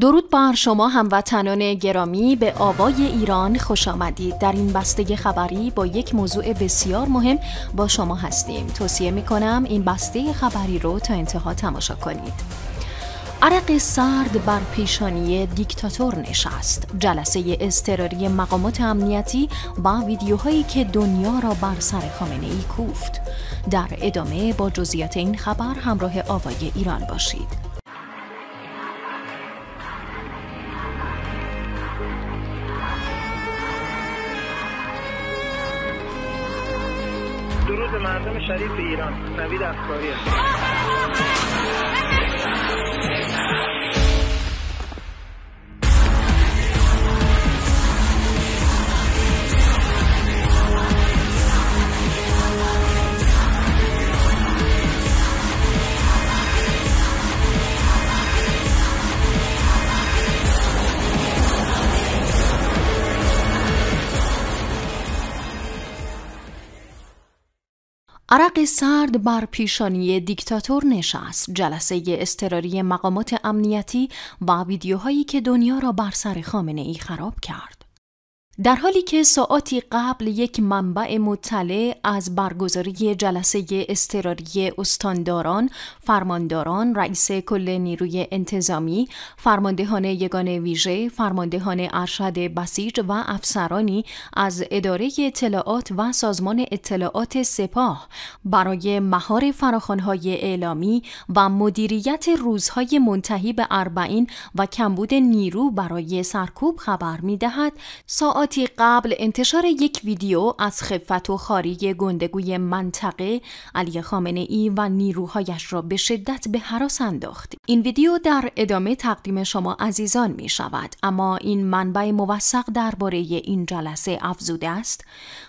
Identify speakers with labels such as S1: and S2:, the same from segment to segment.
S1: درود بر شما هموطنان گرامی به آوای ایران خوش آمدید در این بسته خبری با یک موضوع بسیار مهم با شما هستیم توصیه می کنم این بسته خبری رو تا انتها تماشا کنید عرق سرد بر پیشانی دیکتاتور نشست جلسه اضطراری مقامات امنیتی با ویدیوهایی که دنیا را بر سر خامنه ای کوفت در ادامه با جزئیات این خبر همراه آوای ایران باشید مردم شریف ایران نوید افکاری است عرق سرد بر پیشانی دیکتاتور نشست جلسه اضطراری مقامات امنیتی و ویدیوهایی که دنیا را بر سر خامنه ای خراب کرد در حالی که ساعتی قبل یک منبع مطلع از برگزاری جلسه اضطراری استانداران، فرمانداران، رئیس کل نیروی انتظامی، فرماندهان یگان ویژه، فرماندهان ارشد بسیج و افسرانی از اداره اطلاعات و سازمان اطلاعات سپاه برای مهار فراخانهای اعلامی و مدیریت روزهای منتهی به اربعین و کمبود نیرو برای سرکوب خبر می‌دهد، ساعت ساعتی قبل انتشار یک ویدیو از خفت و خاری گندگوی منطقه علی خامنه ای و نیروهایش را به شدت به حراس انداخت. این ویدیو در ادامه تقدیم شما عزیزان می شود اما این منبع موثق درباره این جلسه افزوده است.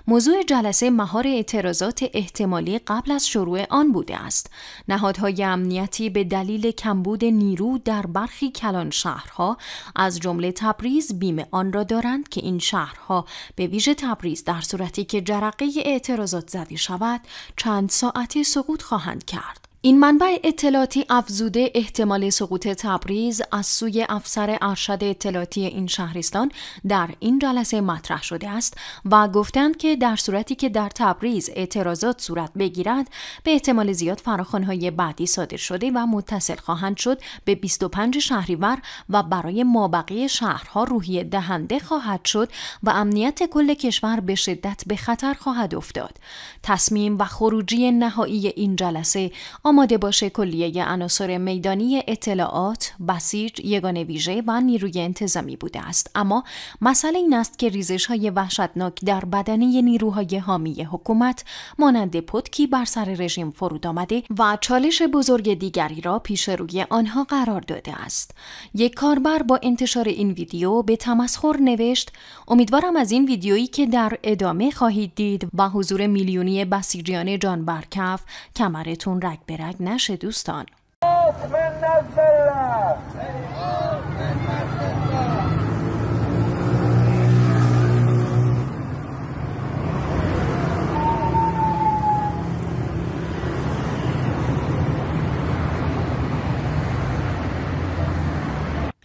S1: موضوع جلسه مهار اعتراضات احتمالی قبل از شروع آن بوده است. نهادهای امنیتی به دلیل کمبود نیرو در برخی کلان شهرها از جمله تبریز بیم آن را دارند که این شهر شهرها به ویژه تبریز در صورتی که جرقه اعتراضات زدی شود چند ساعتی سقوط خواهند کرد این منبع اطلاعاتی افزوده احتمال سقوط تبریز از سوی افسر ارشد اطلاعاتی این شهرستان در این جلسه مطرح شده است و گفتند که در صورتی که در تبریز اعتراضات صورت بگیرد به احتمال زیاد فراخوانهای بعدی صادر شده و متصل خواهند شد به 25 شهریور و برای مابقی شهرها روحی دهنده خواهد شد و امنیت کل کشور به شدت به خطر خواهد افتاد تصمیم و خروجی نهایی این جلسه آماده باشه کلیه عناصر میدانی اطلاعات، بسیج، یگان ویژه و نیروی انتظامی بوده است. اما مسئله این است که ریزش های وحشتناک در بدنه نیروهای حامی حکومت مانند پتکی بر سر رژیم فرود آمده و چالش بزرگ دیگری را پیش روی آنها قرار داده است. یک کاربر با انتشار این ویدیو به تمسخر نوشت امیدوارم از این ویدیویی که در ادامه خواهید دید و حضور میلیونی بسیجیان جان برکف کمرتون رگ نشه دوستان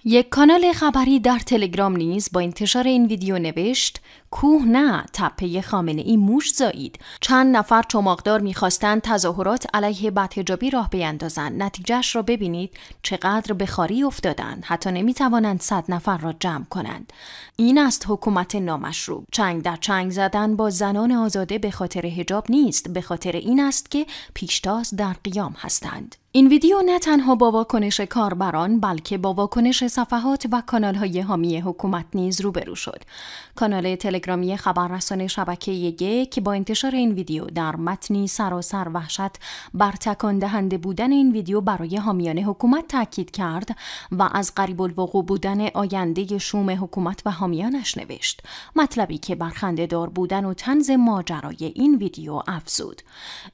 S1: یک کانال خبری در تلگرام نیز با انتشار این ویدیو نوشت کوه نه تپه خامنه ای موش زایید چند نفر چماقدار میخواستند تظاهرات علیه بدهجابی راه بیندازند نتیجهش را ببینید چقدر به خاری افتادند حتی نمیتوانند صد نفر را جمع کنند این است حکومت نامشروب چنگ در چنگ زدن با زنان آزاده به خاطر هجاب نیست به خاطر این است که پیشتاز در قیام هستند این ویدیو نه تنها با واکنش کاربران بلکه با واکنش صفحات و های حامی حکومت نیز روبرو شد. کانال تلگرام تلگرامی خبررسان شبکه یک با انتشار این ویدیو در متنی سراسر وحشت بر تکان دهنده بودن این ویدیو برای حامیان حکومت تاکید کرد و از قریب الوقوع بودن آینده شوم حکومت و حامیانش نوشت مطلبی که برخنده دار بودن و تنز ماجرای این ویدیو افزود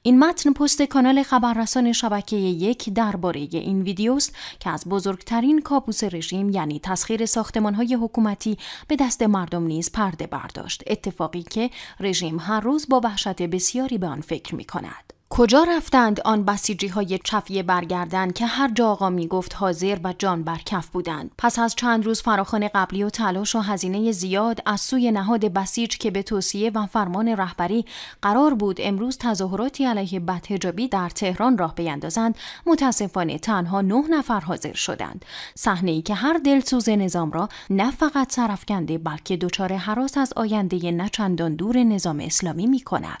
S1: این متن پست کانال خبررسان شبکه یک درباره این ویدیوست که از بزرگترین کابوس رژیم یعنی تسخیر ساختمانهای حکومتی به دست مردم نیز پرده برد. داشت اتفاقی که رژیم هر روز با وحشت بسیاری به آن فکر می کند کجا رفتند آن بسیجی های چفیه برگردن که هر جا آقا می گفت حاضر و جان برکف بودند پس از چند روز فراخان قبلی و تلاش و هزینه زیاد از سوی نهاد بسیج که به توصیه و فرمان رهبری قرار بود امروز تظاهراتی علیه بدهجابی در تهران راه بیندازند متاسفانه تنها نه نفر حاضر شدند صحنه ای که هر دلسوز نظام را نه فقط سرفکنده بلکه دچار حراس از آینده نچندان دور نظام اسلامی می کند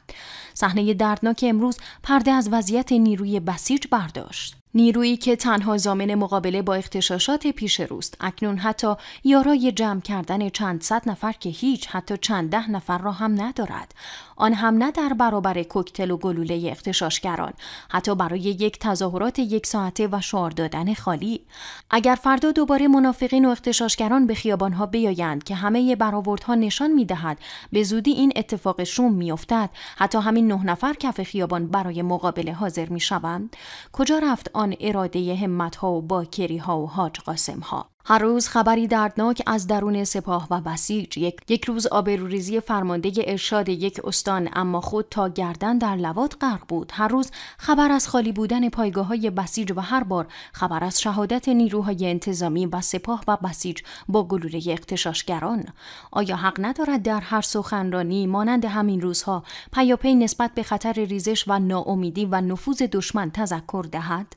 S1: صحنه دردناک امروز پرده از وضعیت نیروی بسیج برداشت. نیرویی که تنها زامن مقابله با اختشاشات پیش روست اکنون حتی یارای جمع کردن چند صد نفر که هیچ حتی چند ده نفر را هم ندارد آن هم نه در برابر کوکتل و گلوله اختشاشگران حتی برای یک تظاهرات یک ساعته و شعار دادن خالی اگر فردا دوباره منافقین و اختشاشگران به ها بیایند که همه برآوردها نشان میدهد به زودی این اتفاق شوم میافتد حتی همین نه نفر کف خیابان برای مقابله حاضر میشوند کجا رفت آن اراده همت ها و باکری ها و حاج قاسم ها هر روز خبری دردناک از درون سپاه و بسیج یک, یک روز آبروریزی فرمانده ارشاد یک استان اما خود تا گردن در لوات غرق بود هر روز خبر از خالی بودن پایگاه های بسیج و هر بار خبر از شهادت نیروهای انتظامی و سپاه و بسیج با گلوله اختشاشگران آیا حق ندارد در هر سخنرانی مانند همین روزها پیاپی نسبت به خطر ریزش و ناامیدی و نفوذ دشمن تذکر دهد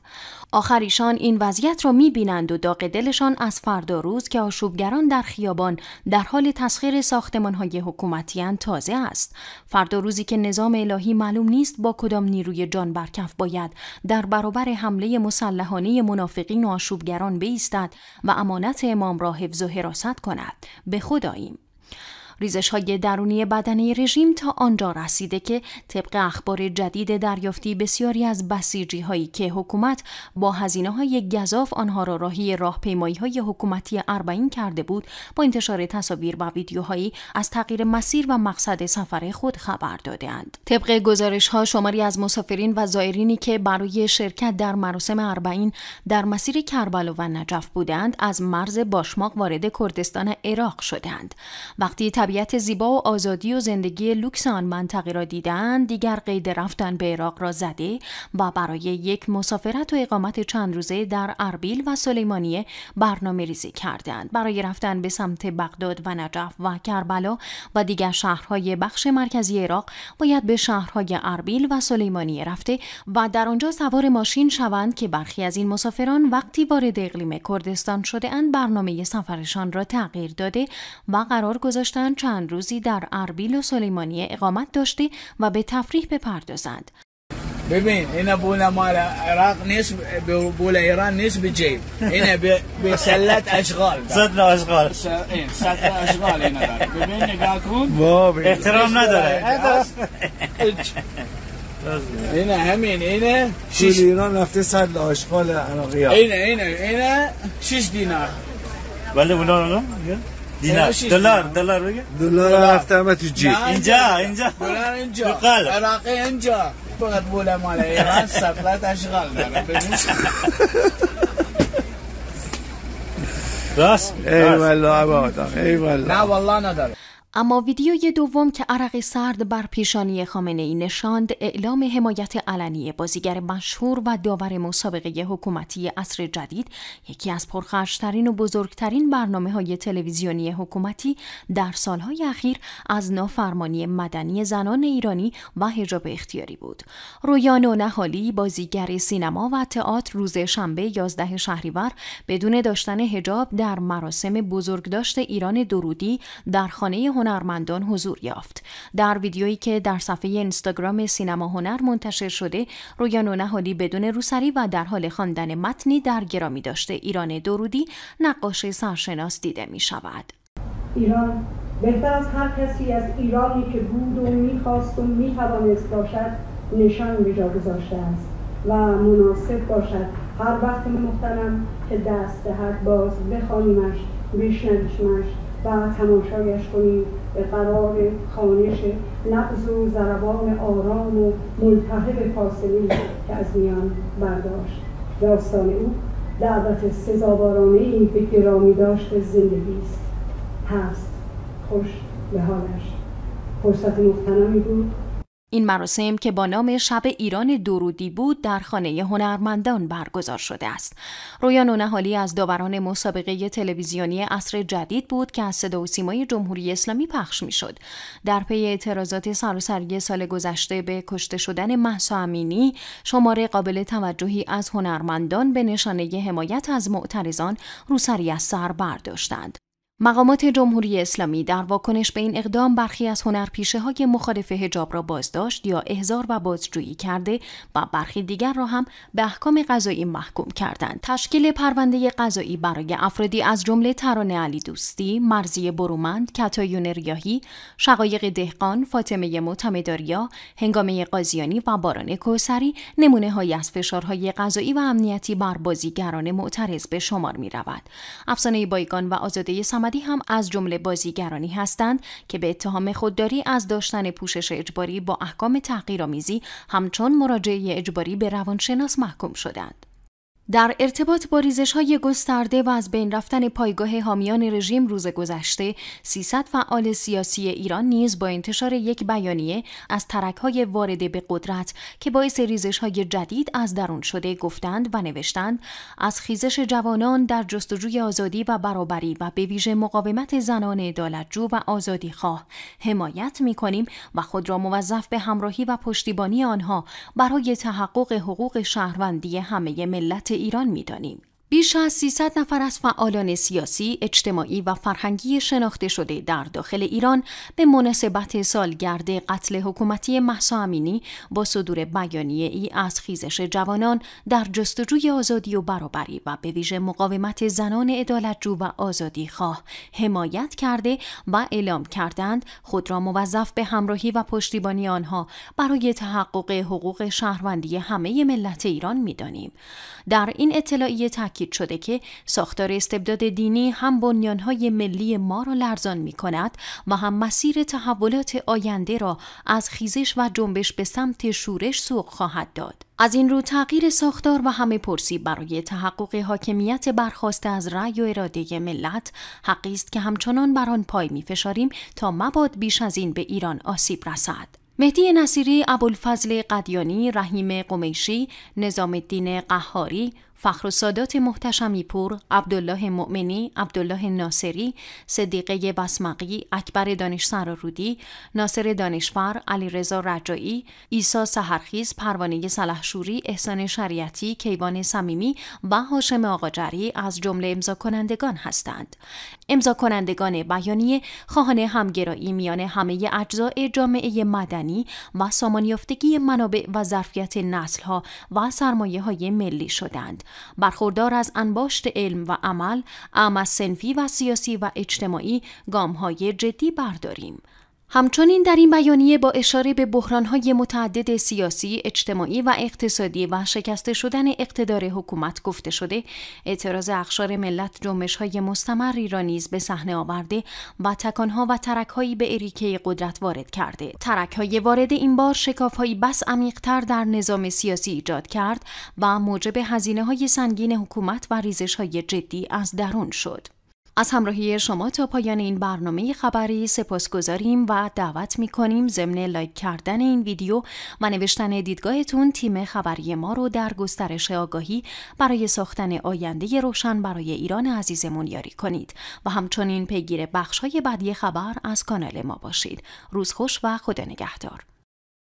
S1: آخریشان این وضعیت را میبینند و داغ دلشان از فردا روز که آشوبگران در خیابان در حال تسخیر های حکومتی تازه است فردا روزی که نظام الهی معلوم نیست با کدام نیروی جان برکف باید در برابر حمله مسلحانه منافقین و آشوبگران بیستد و امانت امام را حفظ و حراست کند به خداییم ریزش های درونی بدنه رژیم تا آنجا رسیده که طبق اخبار جدید دریافتی بسیاری از بسیجی هایی که حکومت با هزینه های گذاف آنها را راهی پیمایی های حکومتی اربعین کرده بود با انتشار تصاویر و ویدیوهایی از تغییر مسیر و مقصد سفر خود خبر دادهاند طبق گزارش ها شماری از مسافرین و زائرینی که برای شرکت در مراسم اربعین در مسیر کربلا و نجف بودند از مرز باشماق وارد کردستان عراق شدند وقتی طبیعت زیبا و آزادی و زندگی لوکس آن منطقه را دیدن دیگر قید رفتن به عراق را زده و برای یک مسافرت و اقامت چند روزه در اربیل و سلیمانیه برنامه ریزی کردند برای رفتن به سمت بغداد و نجف و کربلا و دیگر شهرهای بخش مرکزی عراق باید به شهرهای اربیل و سلیمانیه رفته و در آنجا سوار ماشین شوند که برخی از این مسافران وقتی وارد اقلیم کردستان شده برنامه سفرشان را تغییر داده و قرار گذاشتند چند روزی در اربیل و سلیمانیه اقامت داشته و به تفریح بپردازد ببین اینا بول ما عراق نیست بول ایران نیست به جیب اینا به سلت اشغال صد اشغال صد اشغال اینا داره ببین نگاه کن احترام نداره اینا همین اینا شیش ایران رفته صد اشغال عراقی اینا اینا اینا شیش دینار ولی اونا
S2: دينار دولار
S1: دولار بقى دولار حتى ما تجي انجا انجا دولار انجا عراقي انجا فقط بولا مال ايران سفلات اشغالنا رسمي اي والله اي والله لا والله نظر اما ویدیوی دوم که عرق سرد بر پیشانی خامنه ای نشاند اعلام حمایت علنی بازیگر مشهور و داور مسابقه حکومتی عصر جدید یکی از پرخشترین و بزرگترین برنامه های تلویزیونی حکومتی در سالهای اخیر از نافرمانی مدنی زنان ایرانی و حجاب اختیاری بود. رویان و نهالی بازیگر سینما و تئاتر روز شنبه 11 شهریور بدون داشتن هجاب در مراسم بزرگداشت ایران درودی در خانه هنرمندان حضور یافت. در ویدیویی که در صفحه اینستاگرام سینما هنر منتشر شده، رویا و بدون روسری و در حال خواندن متنی در گرامی داشته ایران درودی نقاش سرشناس دیده می شود. ایران بهتر از هر کسی از ایرانی که بود و میخواست و میتوانست باشد نشان به گذاشته است و مناسب باشد هر وقت محترم که دست دهد باز بخوانیمش بشنویمش تماشایش کنید به قرار خانش نقض و ضربان آرام و ملتهب فاصله که از میان برداشت داستان او دعوت سزاوارانه ای به گرامی داشت زندگی است هست خوش به حالش فرصت مختنمی بود این مراسم که با نام شب ایران درودی بود در خانه هنرمندان برگزار شده است. رویان از داوران مسابقه تلویزیونی عصر جدید بود که از صدا و سیمای جمهوری اسلامی پخش میشد. در پی اعتراضات سراسری سال گذشته به کشته شدن محسا امینی، شماره قابل توجهی از هنرمندان به نشانه حمایت از معترضان روسری از سر برداشتند. مقامات جمهوری اسلامی در واکنش به این اقدام برخی از هنرپیشه های مخالف هجاب را بازداشت یا احضار و بازجویی کرده و برخی دیگر را هم به احکام قضایی محکوم کردند. تشکیل پرونده قضایی برای افرادی از جمله ترانه علی دوستی، مرزی برومند، کتایون ریاهی، شقایق دهقان، فاطمه معتمداریا، هنگامه قاضیانی و باران کوسری نمونه های از فشارهای قضایی و امنیتی بر بازیگران معترض به شمار می افسانه بایگان و آزاده احمدی هم از جمله بازیگرانی هستند که به اتهام خودداری از داشتن پوشش اجباری با احکام تحقیرآمیزی همچون مراجعه اجباری به روانشناس محکوم شدند. در ارتباط با ریزش های گسترده و از بین رفتن پایگاه حامیان رژیم روز گذشته 300 فعال سیاسی ایران نیز با انتشار یک بیانیه از ترک های وارد به قدرت که باعث ریزش های جدید از درون شده گفتند و نوشتند از خیزش جوانان در جستجوی آزادی و برابری و به ویژه مقاومت زنان دالتجو و آزادی خواه حمایت می کنیم و خود را موظف به همراهی و پشتیبانی آنها برای تحقق حقوق شهروندی همه ملت ایران دانیم. بیش از 300 نفر از فعالان سیاسی، اجتماعی و فرهنگی شناخته شده در داخل ایران به مناسبت سالگرد قتل حکومتی محسا امینی با صدور بیانیه ای از خیزش جوانان در جستجوی آزادی و برابری و به ویژه مقاومت زنان عدالتجو و آزادی خواه حمایت کرده و اعلام کردند خود را موظف به همراهی و پشتیبانی آنها برای تحقق حقوق شهروندی همه ملت ایران میدانیم. در این اطلاعیه تاکید شده که ساختار استبداد دینی هم بنیانهای ملی ما را لرزان می کند و هم مسیر تحولات آینده را از خیزش و جنبش به سمت شورش سوق خواهد داد. از این رو تغییر ساختار و همه پرسی برای تحقق حاکمیت برخواسته از رأی و اراده ملت حقی است که همچنان بر آن پای فشاریم تا مباد بیش از این به ایران آسیب رسد مهدی نصیری ابوالفضل قدیانی رحیم قمیشی نظام الدین قهاری فخر و سادات محتشمی پور، عبدالله مؤمنی، عبدالله ناصری، صدیقه بسمقی، اکبر دانش سرارودی، ناصر علی علیرضا رجایی، ایسا سهرخیز، پروانه سلحشوری، احسان شریعتی، کیوان سمیمی و هاشم آقاجری از جمله امضا کنندگان هستند. امضا کنندگان بیانیه خواهان همگرایی میان همه اجزای جامعه مدنی و سامانیافتگی منابع و ظرفیت نسلها و سرمایه های ملی شدند برخوردار از انباشت علم و عمل اما سنفی و سیاسی و اجتماعی گامهای جدی برداریم همچنین در این بیانیه با اشاره به بحرانهای متعدد سیاسی، اجتماعی و اقتصادی و شکسته شدن اقتدار حکومت گفته شده، اعتراض اخشار ملت جنبش‌های مستمری را نیز به صحنه آورده و تکانها و ترکهایی به اریکه قدرت وارد کرده. ترک‌های وارد این بار شکافهایی بس عمیقتر در نظام سیاسی ایجاد کرد و موجب هزینه های سنگین حکومت و ریزش های جدی از درون شد. از همراهی شما تا پایان این برنامه خبری سپاس گذاریم و دعوت می کنیم ضمن لایک کردن این ویدیو و نوشتن دیدگاهتون تیم خبری ما رو در گسترش آگاهی برای ساختن آینده روشن برای ایران عزیزمون یاری کنید و همچنین پیگیر بخش های بعدی خبر از کانال ما باشید. روز خوش و خدا نگهدار.